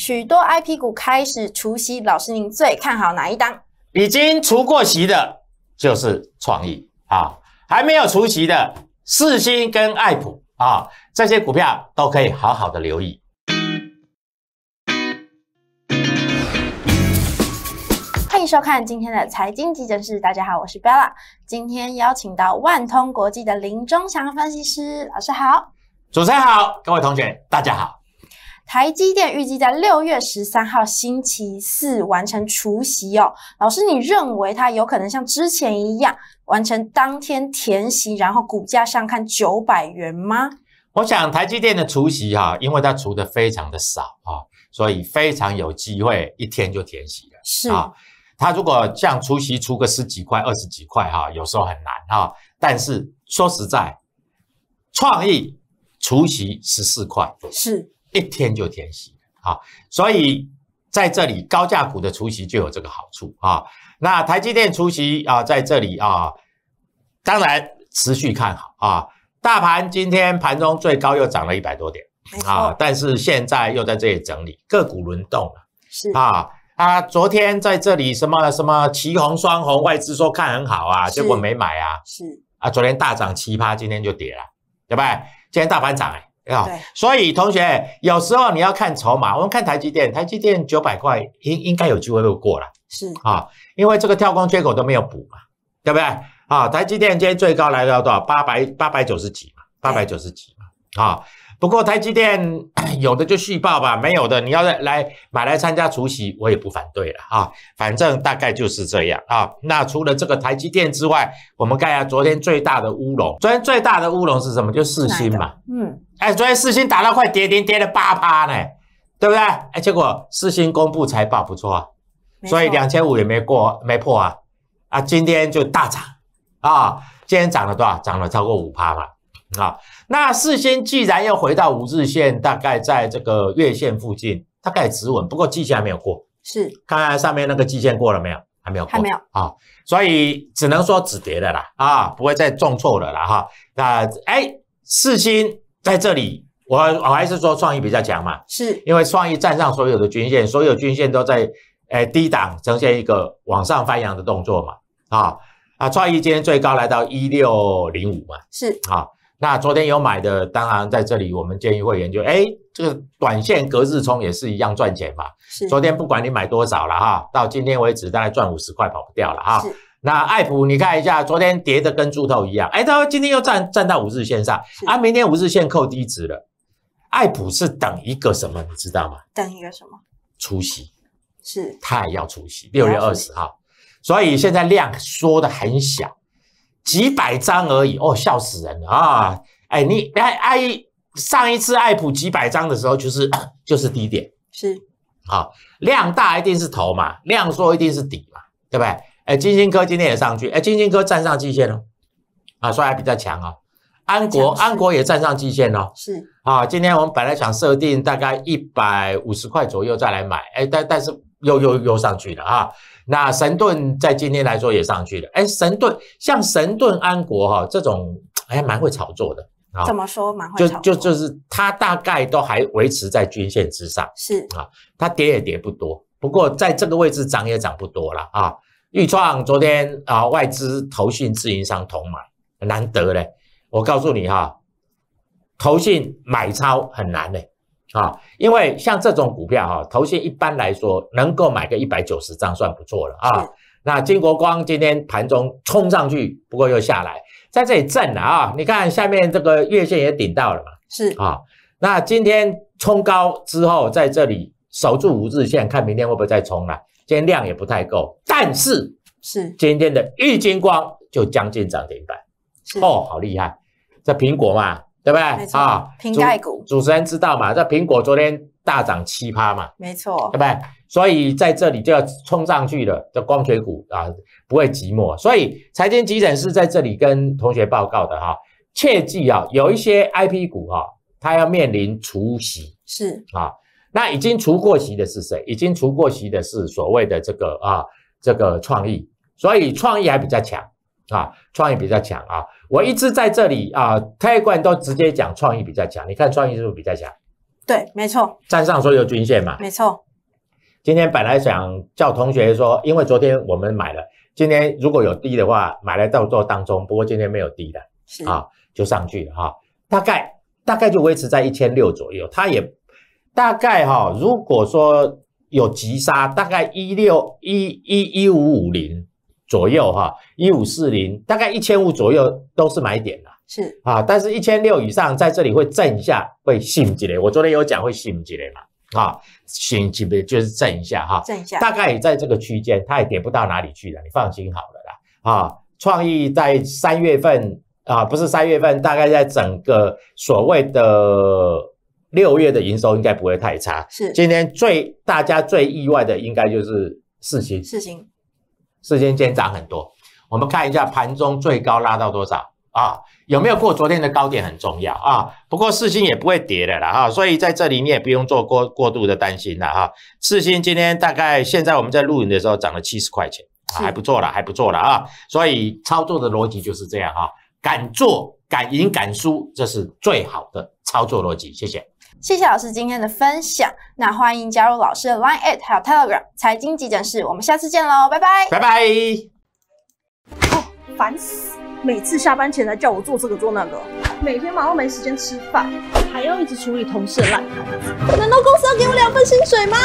许多 IP 股开始除夕，老师您最看好哪一档？已经除过席的就是创意啊，还没有除息的四星跟爱普啊，这些股票都可以好好的留意。欢迎收看今天的财经急诊室，大家好，我是 Bella，今天邀请到万通国际的林忠祥分析师老师好，主持人好，各位同学大家好。台积电预计在六月十三号星期四完成除息哦。老师，你认为它有可能像之前一样完成当天填息，然后股价上看九百元吗？我想台积电的除息哈，因为它除的非常的少啊，所以非常有机会一天就填息了。是啊，它如果像除息除个十几块、二十几块哈，有时候很难哈。但是说实在，创意除息十四块是。一天就填息啊，所以在这里高价股的除席就有这个好处啊。那台积电除席啊，在这里啊，当然持续看好啊。大盘今天盘中最高又涨了一百多点啊，但是现在又在这里整理，个股轮动了是啊。啊，昨天在这里什么什么齐红双红，外资说看很好啊，结果没买啊。是啊，昨天大涨奇葩，今天就跌了，对不对？今天大盘涨哎。啊，所以同学，有时候你要看筹码。我们看台积电，台积电九百块，应应该有机会会过了，是啊，因为这个跳空缺口都没有补嘛，对不对？啊，台积电今天最高来到多少？八百八百九十几嘛，八百九十几嘛，啊。不过台积电 有的就续报吧，没有的你要来来买来参加除夕，我也不反对了啊。反正大概就是这样啊。那除了这个台积电之外，我们看一下昨天最大的乌龙。昨天最大的乌龙是什么？就四星嘛。嗯。哎，昨天四星打到快跌停，跌了八趴呢，对不对？哎，结果四星公布财报不错，所以两千五也没过没破啊。啊，今天就大涨啊！今天涨了多少？涨了超过五趴嘛。啊，那四星既然又回到五日线，大概在这个月线附近，大概止稳，不过季线还没有过，是看看上面那个季线过了没有？还没有，还没有啊，所以只能说止跌的啦，啊，不会再重挫了啦，哈。那哎，四星在这里，我我还是说创意比较强嘛，是因为创意站上所有的均线，所有均线都在诶低档呈现一个往上翻扬的动作嘛，啊啊，创意今天最高来到一六零五嘛，是啊。那昨天有买的，当然在这里我们建议会员就，哎，这个短线隔日冲也是一样赚钱嘛。是，昨天不管你买多少了哈，到今天为止大概赚五十块跑不掉了哈。是。那艾普你看一下，昨天跌的跟猪头一样，哎，他今天又站站到五日线上，啊，明天五日线扣低值了。艾普是等一个什么，你知道吗？等一个什么？出息。是。他也要出息，六月二十号。所以现在量缩的很小。几百张而已哦，笑死人了啊！哎，你哎哎，上一次爱普几百张的时候，就是 就是低点，是好量大一定是头嘛，量缩一定是底嘛，对不对？哎，金星科今天也上去，哎，金星科站上季线了，啊，所以还比较强啊。安国安国也站上季线了，是啊，今天我们本来想设定大概一百五十块左右再来买，哎，但但是。又又又上去了啊！那神盾在今天来说也上去了。哎，神盾像神盾安国哈这种，哎，蛮会炒作的啊。怎么说？蛮会炒就就就是它大概都还维持在均线之上是啊，它跌也跌不多，不过在这个位置涨也涨不多了啊。豫创昨天啊，外资投信自营商同买，难得嘞。我告诉你哈，投信买超很难嘞。啊，因为像这种股票哈，投信一般来说能够买个一百九十张算不错了啊。那金国光今天盘中冲上去，不过又下来，在这里震了啊。你看下面这个月线也顶到了嘛？是啊。那今天冲高之后，在这里守住五日线，看明天会不会再冲了。今天量也不太够，但是是今天的玉金光就将近涨停板，哦，好厉害。这苹果嘛。对不对啊？瓶盖股主持人知道嘛？这苹果昨天大涨七趴嘛？没错，对不对？所以在这里就要冲上去了，这光学股啊不会寂寞。所以财经急诊室在这里跟同学报告的哈，切记啊，有一些 IP 股哈，它要面临除息是啊，那已经除过息的是谁？已经除过息的是所谓的这个啊这个创意，所以创意还比较强。啊，创意比较强啊！我一直在这里啊，开冠都直接讲创意比较强。你看创意是不是比较强？对，没错，站上所有均线嘛。没错。今天本来想叫同学说，因为昨天我们买了，今天如果有低的话，买来到做当中。不过今天没有低的，啊，就上去了哈。大概大概就维持在一千六左右。它也大概哈，如果说有急杀，大概一六一一一五五零。左右哈，一五四零，大概一千五左右都是买点了。是啊，但是一千六以上在这里会震一下，会吸起来。我昨天有讲会吸起来嘛，啊，吸起来就是震一下哈，震一下，大概也在这个区间，它也跌不到哪里去的，你放心好了啦。啊，创意在三月份啊，不是三月份，大概在整个所谓的六月的营收应该不会太差。是，今天最大家最意外的应该就是四星，四星。四星天涨很多，我们看一下盘中最高拉到多少啊？有没有过昨天的高点很重要啊？不过四星也不会跌的了哈，所以在这里你也不用做过过度的担心了哈。四星今天大概现在我们在录影的时候涨了七十块钱，还不错了，还不错了啊。所以操作的逻辑就是这样哈，敢做敢赢敢输，这是最好的操作逻辑。谢谢。谢谢老师今天的分享，那欢迎加入老师的 Line at 还有 Telegram 财经急诊室，我们下次见喽，拜拜，拜拜。哦，烦死！每次下班前来叫我做这个做那个，每天忙到没时间吃饭，还要一直处理同事的烂摊子。难道公司要给我两份薪水吗？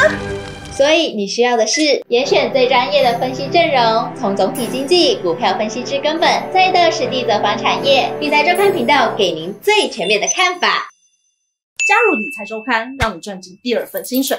所以你需要的是严选最专业的分析阵容，从总体经济、股票分析之根本，再到实地走访产业，并在周刊频道给您最全面的看法。加入理财周刊，让你赚进第二份薪水。